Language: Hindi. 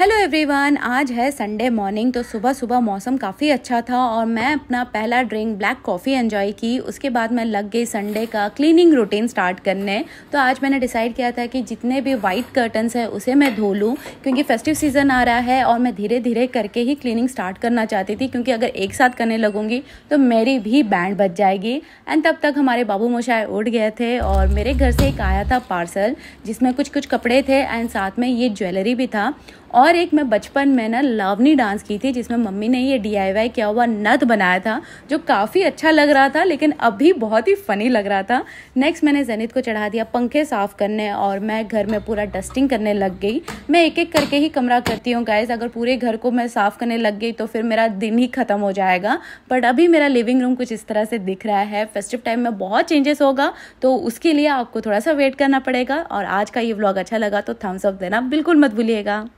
हेलो एवरीवन आज है संडे मॉर्निंग तो सुबह सुबह मौसम काफ़ी अच्छा था और मैं अपना पहला ड्रिंक ब्लैक कॉफ़ी एंजॉय की उसके बाद मैं लग गई संडे का क्लीनिंग रूटीन स्टार्ट करने तो आज मैंने डिसाइड किया था कि जितने भी वाइट कर्टन्स हैं उसे मैं धो लूँ क्योंकि फेस्टिव सीज़न आ रहा है और मैं धीरे धीरे करके ही क्लीनिंग स्टार्ट करना चाहती थी क्योंकि अगर एक साथ करने लगूंगी तो मेरी भी बैंड बच जाएगी एंड तब तक हमारे बाबू मोशाए उठ गए थे और मेरे घर से एक आया था पार्सल जिसमें कुछ कुछ कपड़े थे एंड साथ में ये ज्वेलरी भी था और एक मैं बचपन में ना लावनी डांस की थी जिसमें मम्मी ने ये डी किया हुआ नथ बनाया था जो काफ़ी अच्छा लग रहा था लेकिन अभी बहुत ही फ़नी लग रहा था नेक्स्ट मैंने जनित को चढ़ा दिया पंखे साफ़ करने और मैं घर में पूरा डस्टिंग करने लग गई मैं एक एक करके ही कमरा करती हूँ गाइज अगर पूरे घर को मैं साफ़ करने लग गई तो फिर मेरा दिन ही ख़त्म हो जाएगा बट अभी मेरा लिविंग रूम कुछ इस तरह से दिख रहा है फेस्टिव टाइम में बहुत चेंजेस होगा तो उसके लिए आपको थोड़ा सा वेट करना पड़ेगा और आज का ये व्लॉग अच्छा लगा तो थम्स अप देना बिल्कुल मत भूलिएगा